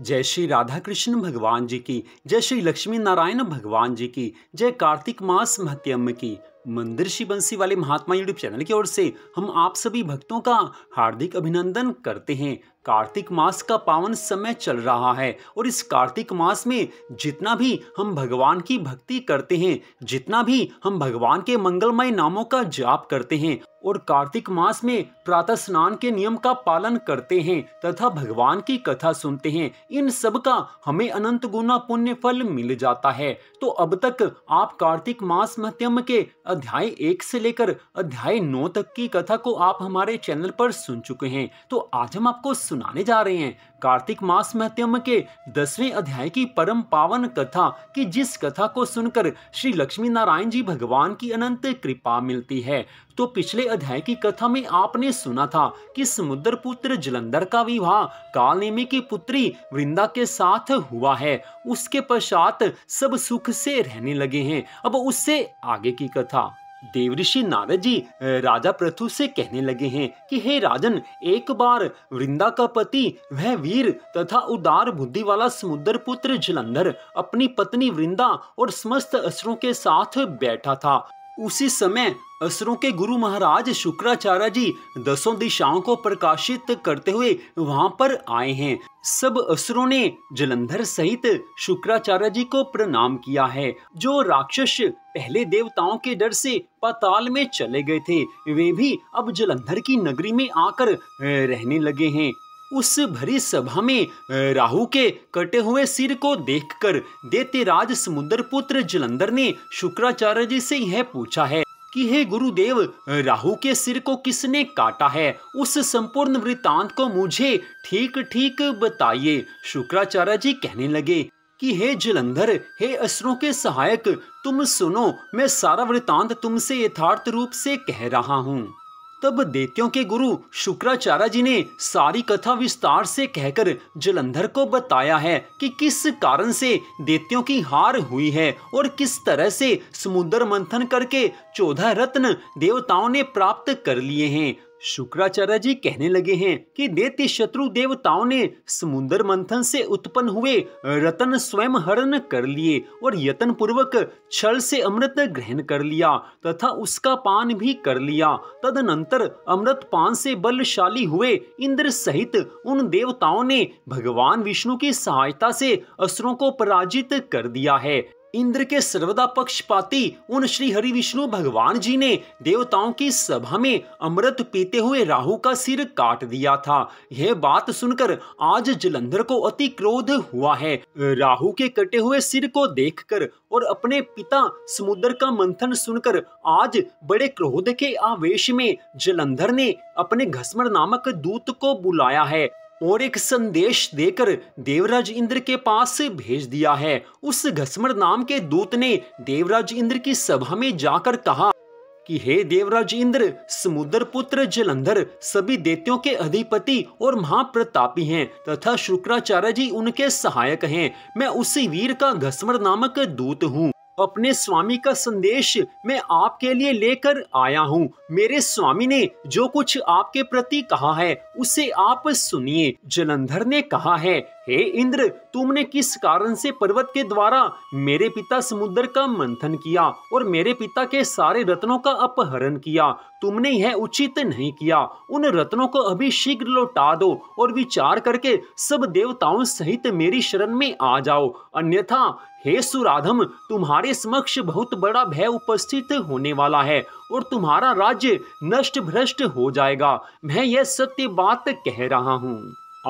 जय श्री राधा कृष्ण भगवान जी की जय श्री लक्ष्मी नारायण भगवान जी की जय कार्तिक मास महत्यम की मंदिर श्री बंसी वाले महात्मा यूट्यूब चैनल की ओर से हम आप सभी भक्तों का हार्दिक अभिनंदन करते हैं कार्तिक मास का पावन समय चल रहा है और इस कार्तिक मास में जितना भी हम भगवान की भक्ति करते हैं जितना भी हम भगवान के मंगलमय नामों का जाप करते हैं और कार्तिक मास में प्रातः स्नान के नियम का पालन करते हैं तथा भगवान की कथा सुनते हैं इन सब का हमें अनंत गुना पुण्य फल मिल जाता है तो अब तक आप कार्तिक मास मध्यम के अध्याय एक से लेकर अध्याय नौ तक की कथा को आप हमारे चैनल पर सुन चुके हैं तो आज हम आपको सुनाने जा रहे हैं कार्तिक मास महत्यम के दसवें अध्याय की परम पावन कथा की जिस कथा को सुनकर श्री लक्ष्मी नारायण जी भगवान की अनंत कृपा मिलती है तो पिछले अध्याय की कथा में आपने सुना था कि समुद्र पुत्र जलंधर का विवाह कालनेमी की पुत्री वृंदा के साथ हुआ है उसके पश्चात सब सुख से रहने लगे हैं अब उससे आगे की कथा देवऋषि नारद जी राजा प्रथु से कहने लगे हैं कि हे राजन एक बार वृंदा का पति वह वीर तथा उदार बुद्धि वाला समुद्र पुत्र जलंधर अपनी पत्नी वृंदा और समस्त असुरों के साथ बैठा था उसी समय असरों के गुरु महाराज शुक्राचार्य जी दसों दिशाओं को प्रकाशित करते हुए वहां पर आए हैं सब असुरों ने जलंधर सहित शुक्राचार्य जी को प्रणाम किया है जो राक्षस पहले देवताओं के डर से पाताल में चले गए थे वे भी अब जलंधर की नगरी में आकर रहने लगे हैं उस भरी सभा में राहु के कटे हुए सिर को देखकर देतेराज समुद्र पुत्र जलंधर ने शुक्राचार्य जी से यह पूछा है कि हे गुरुदेव राहु के सिर को किसने काटा है उस संपूर्ण वृतांत को मुझे ठीक ठीक बताइए शुक्राचार्य जी कहने लगे कि हे जलंधर हे असुरों के सहायक तुम सुनो मैं सारा वृतांत तुमसे यथार्थ रूप से कह रहा हूँ तब देत्यों के गुरु शुक्राचार्य जी ने सारी कथा विस्तार से कहकर जलंधर को बताया है कि किस कारण से देत्यों की हार हुई है और किस तरह से समुद्र मंथन करके चौदह रत्न देवताओं ने प्राप्त कर लिए हैं शुक्राचार्य जी कहने लगे हैं कि नेत्य शत्रु देवताओं ने समुद्र मंथन से उत्पन्न हुए रतन स्वयं हरण कर लिए और यतन पूर्वक छल से अमृत ग्रहण कर लिया तथा उसका पान भी कर लिया तदनंतर अमृत पान से बलशाली हुए इंद्र सहित उन देवताओं ने भगवान विष्णु की सहायता से असुरों को पराजित कर दिया है इंद्र के सर्वदा पक्षपाती उन श्री हरि विष्णु भगवान जी ने देवताओं की सभा में अमृत पीते हुए राहु का सिर काट दिया था यह बात सुनकर आज जलंधर को अति क्रोध हुआ है राहु के कटे हुए सिर को देखकर और अपने पिता समुद्र का मंथन सुनकर आज बड़े क्रोध के आवेश में जलंधर ने अपने घसमर नामक दूत को बुलाया है और एक संदेश देकर देवराज इंद्र के पास भेज दिया है उस घसमर नाम के दूत ने देवराज इंद्र की सभा में जाकर कहा कि हे देवराज इंद्र समुद्र पुत्र जलंधर सभी देत्यों के अधिपति और महाप्रतापी हैं तथा शुक्राचार्य जी उनके सहायक हैं मैं उसी वीर का घसमर नामक दूत हूँ अपने स्वामी का संदेश मैं आपके लिए लेकर आया हूँ मेरे स्वामी ने जो कुछ आपके प्रति कहा है उसे आप सुनिए जलंधर ने कहा है हे इंद्र तुमने किस कारण से पर्वत के द्वारा मेरे पिता समुद्र का मंथन किया और मेरे पिता के सारे रत्नों का अपहरण किया तुमने यह उचित नहीं किया उन रत्नों को अभी शीघ्र लौटा दो और विचार करके सब देवताओं सहित मेरी शरण में आ जाओ अन्यथा हे सुराधम तुम्हारे समक्ष बहुत बड़ा भय उपस्थित होने वाला है और तुम्हारा राज्य नष्ट भ्रष्ट हो जाएगा मैं यह सत्य बात कह रहा हूँ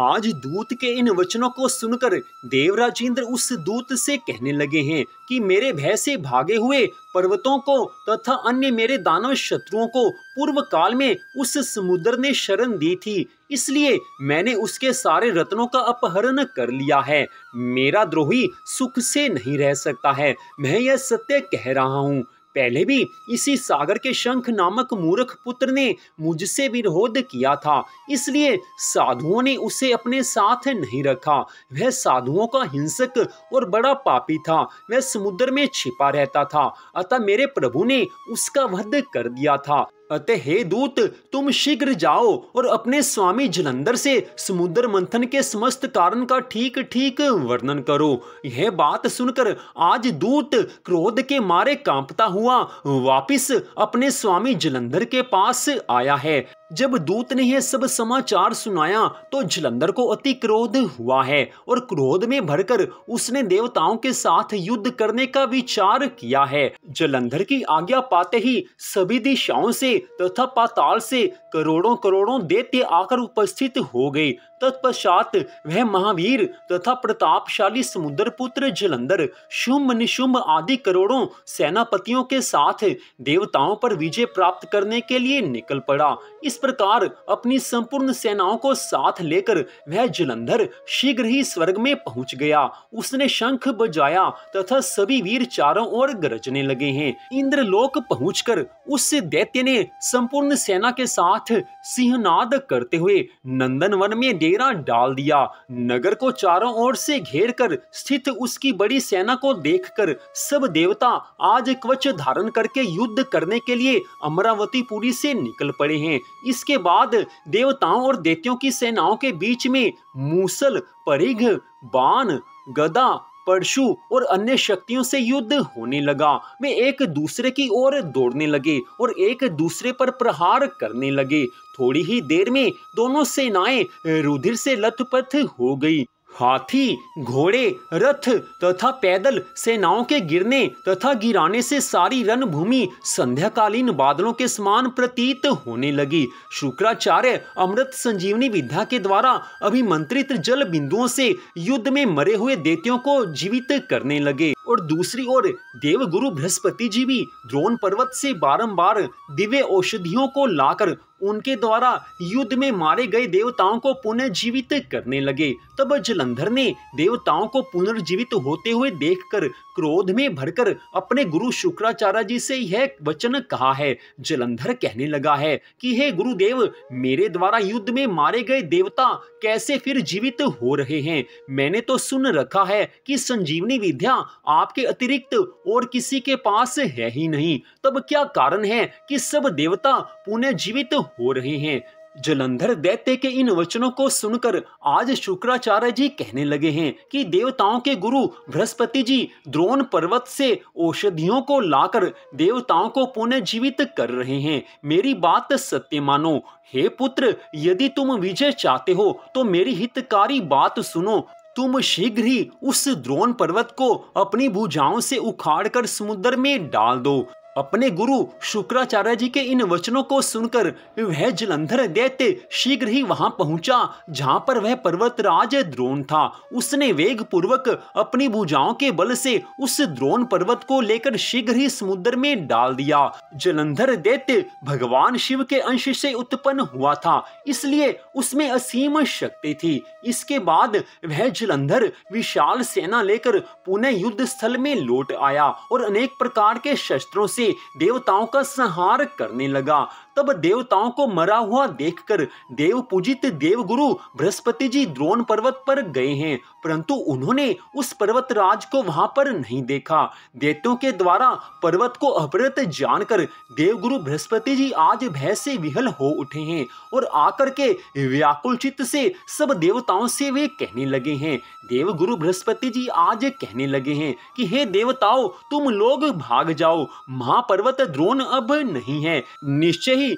आज दूत के इन वचनों को सुनकर देवराजेंद्र उस दूत से कहने लगे हैं कि मेरे भय से भागे हुए पर्वतों को तथा अन्य मेरे दानव शत्रुओं को पूर्व काल में उस समुद्र ने शरण दी थी इसलिए मैंने उसके सारे रत्नों का अपहरण कर लिया है मेरा द्रोही सुख से नहीं रह सकता है मैं यह सत्य कह रहा हूँ पहले भी इसी सागर के शंख नामक मूर्ख पुत्र ने मुझसे विरोध किया था इसलिए साधुओं ने उसे अपने साथ नहीं रखा वह साधुओं का हिंसक और बड़ा पापी था वह समुद्र में छिपा रहता था अतः मेरे प्रभु ने उसका वध कर दिया था अतः हे दूत तुम शीघ्र जाओ और अपने स्वामी जलंधर से समुद्र मंथन के समस्त कारण का ठीक ठीक वर्णन करो यह बात सुनकर आज दूत क्रोध के मारे कांपता हुआ वापिस अपने स्वामी जलंधर के पास आया है जब दूत ने यह सब समाचार सुनाया तो जलंधर को अति क्रोध हुआ है और क्रोध में भरकर उसने देवताओं के साथ युद्ध करने का विचार किया है जलंधर की आज्ञा पाते ही सभी दिशाओं से तथा पाताल से करोड़ों करोड़ों देते आकर उपस्थित हो गए तत्पश्चात वह महावीर तथा प्रतापशाली समुद्र पुत्र जलंधर शुंभ निशुंभ आदि करोड़ों सेनापतियों के साथ देवताओं पर विजय प्राप्त करने के लिए निकल पड़ा इस प्रकार अपनी संपूर्ण सेनाओं को साथ लेकर वह जलंधर शीघ्र ही स्वर्ग में पहुंच गया उसने शंख बजाया तथा सभी वीर चारों ओर गरजने लगे हैं इंद्रलोक पहुंचकर उस दैत्य ने संपूर्ण सेना के साथ सिंहनाद करते हुए नंदनवन में डेरा डाल दिया नगर को चारों ओर से घेर कर स्थित उसकी बड़ी सेना को कर सब देवता आज कवच धारण करके युद्ध करने के लिए अमरावती पुरी से निकल पड़े हैं इसके बाद देवताओं और देवियों की सेनाओं के बीच में मूसल परिघ बाण गदा परशु और अन्य शक्तियों से युद्ध होने लगा वे एक दूसरे की ओर दौड़ने लगे और एक दूसरे पर प्रहार करने लगे थोड़ी ही देर में दोनों सेनाएं रुधिर से लथपथ हो गई हाथी घोड़े रथ तथा पैदल सेनाओं के गिरने तथा गिराने से सारी रणभूमि संध्याकालीन बादलों के समान प्रतीत होने लगी शुक्राचार्य अमृत संजीवनी विद्या के द्वारा अभिमंत्रित जल बिंदुओं से युद्ध में मरे हुए देतियों को जीवित करने लगे और दूसरी ओर देवगुरु बृहस्पति जी भी द्रोण पर्वत से बारंबार दिव्य औषधियों को लाकर उनके द्वारा युद्ध में मारे गए देवताओं को पुनर्जीवित करने लगे तब जलंधर ने देवताओं को पुनर्जीवित होते हुए देखकर क्रोध में भरकर अपने गुरु शुक्राचार्य जी से यह वचन कहा है जलंधर कहने लगा है कि हे गुरुदेव मेरे द्वारा युद्ध में मारे गए देवता कैसे फिर जीवित हो रहे हैं मैंने तो सुन रखा है कि संजीवनी विद्या आपके अतिरिक्त और किसी के पास है ही नहीं तब क्या कारण है कि सब देवता पुनः जीवित हो रहे हैं जलंधर दैत्य के इन वचनों को सुनकर आज शुक्राचार्य जी कहने लगे हैं कि देवताओं के गुरु बृहस्पति जी द्रोण पर्वत से औषधियों को लाकर देवताओं को पुनः जीवित कर रहे हैं मेरी बात सत्य मानो हे पुत्र यदि तुम विजय चाहते हो तो मेरी हितकारी बात सुनो तुम शीघ्र ही उस द्रोण पर्वत को अपनी भुजाओं से उखाड़कर समुद्र में डाल दो अपने गुरु शुक्राचार्य जी के इन वचनों को सुनकर वह जलंधर दैत्य शीघ्र ही वहां पहुंचा जहां पर वह पर्वतराज द्रोण था उसने वेग पूर्वक अपनी भुजाओं के बल से उस द्रोण पर्वत को लेकर शीघ्र ही समुद्र में डाल दिया जलंधर दैत्य भगवान शिव के अंश से उत्पन्न हुआ था इसलिए उसमें असीम शक्ति थी इसके बाद वह जलंधर विशाल सेना लेकर पुनः युद्ध स्थल में लौट आया और अनेक प्रकार के शस्त्रों से से देवताओं का संहार करने लगा तब देवताओं को मरा हुआ देखकर देव पूजित देव गुरु बृहस्पति जी द्रोण पर्वत पर गए हैं परंतु उन्होंने उस पर्वत राज को वहां पर नहीं देखा देवतों के द्वारा पर्वत को अपहृत जानकर गुरु बृहस्पति जी आज भय से विहल हो उठे हैं और आकर के व्याकुल चित्त से सब देवताओं से वे कहने लगे हैं गुरु बृहस्पति जी आज कहने लगे हैं कि हे देवताओं तुम लोग भाग जाओ महापर्वत द्रोण अब नहीं है निश्चय ही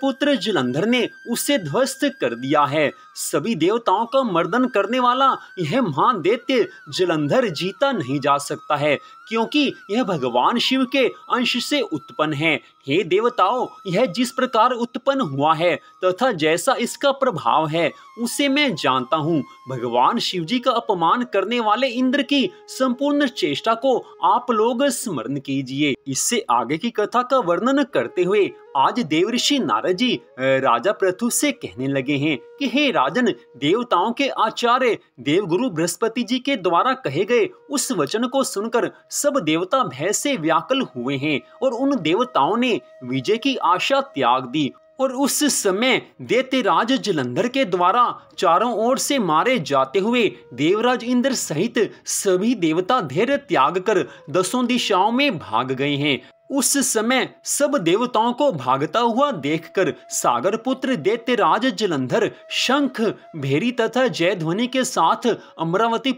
पुत्र जलंधर ने उसे ध्वस्त कर दिया है सभी देवताओं का मर्दन करने वाला यह महान दैत्य जलंधर जीता नहीं जा सकता है क्योंकि यह भगवान शिव के अंश से उत्पन्न है हे देवताओं यह जिस प्रकार उत्पन्न हुआ है तथा जैसा इसका प्रभाव है उसे मैं जानता हूँ भगवान शिव जी का अपमान करने वाले इंद्र की संपूर्ण चेष्टा को आप लोग स्मरण कीजिए इससे आगे की कथा का वर्णन करते हुए आज देव ऋषि नारद जी राजा प्रथु से कहने लगे हैं कि हे राजन देवताओं के आचार्य देवगुरु बृहस्पति जी के द्वारा कहे गए उस वचन को सुनकर सब देवता भय से व्याकल हुए हैं और उन देवताओं ने विजय की आशा त्याग दी और उस समय देते राज जलंधर के द्वारा चारों ओर से मारे जाते हुए देवराज इंद्र सहित सभी देवता धैर्य त्याग कर दसों दिशाओं में भाग गए हैं उस समय सब देवताओं को भागता हुआ देखकर सागर पुत्र राज जलंधर शंख भेरी तथा जय ध्वनि के साथ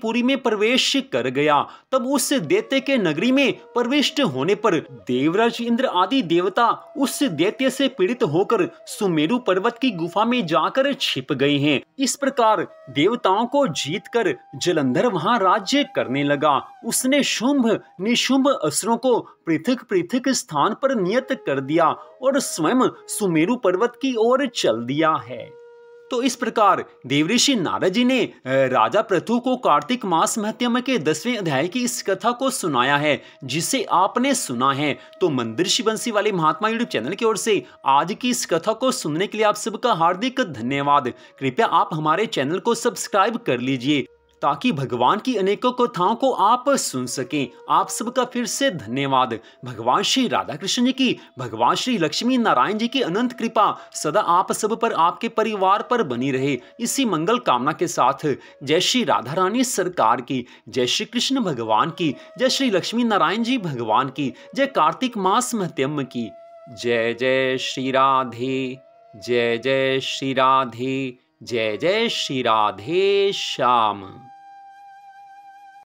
पुरी में प्रवेश कर गया तब उस देते के नगरी में प्रविष्ट होने पर देवराज इंद्र आदि देवता उस देते से पीड़ित होकर सुमेरु पर्वत की गुफा में जाकर छिप गए हैं इस प्रकार देवताओं को जीत कर जलंधर वहाँ राज्य करने लगा उसने शुंभ निशुंभ असरों को पृथक पृथक स्थान पर नियत कर दिया और स्वयं सुमेरु पर्वत की ओर चल दिया है तो इस प्रकार देवऋषि नारद जी ने राजा प्रथु को कार्तिक मास महत्यम के दसवें अध्याय की इस कथा को सुनाया है जिसे आपने सुना है तो मंदिर शिवंशी वाले महात्मा यूट्यूब चैनल की ओर से आज की इस कथा को सुनने के लिए आप सबका हार्दिक धन्यवाद कृपया आप हमारे चैनल को सब्सक्राइब कर लीजिए ताकि भगवान की अनेकों कथाओं को आप सुन सकें आप सबका फिर से धन्यवाद भगवान श्री राधा कृष्ण जी की भगवान श्री लक्ष्मी नारायण जी की अनंत कृपा सदा आप सब पर आपके परिवार पर बनी रहे इसी मंगल कामना के साथ जय श्री राधा रानी सरकार की जय श्री कृष्ण भगवान की जय श्री लक्ष्मी नारायण जी भगवान की जय कार्तिक मास महत्यम की जय जय श्री राधे जय जय श्री राधे जय जय श्री राधे श्याम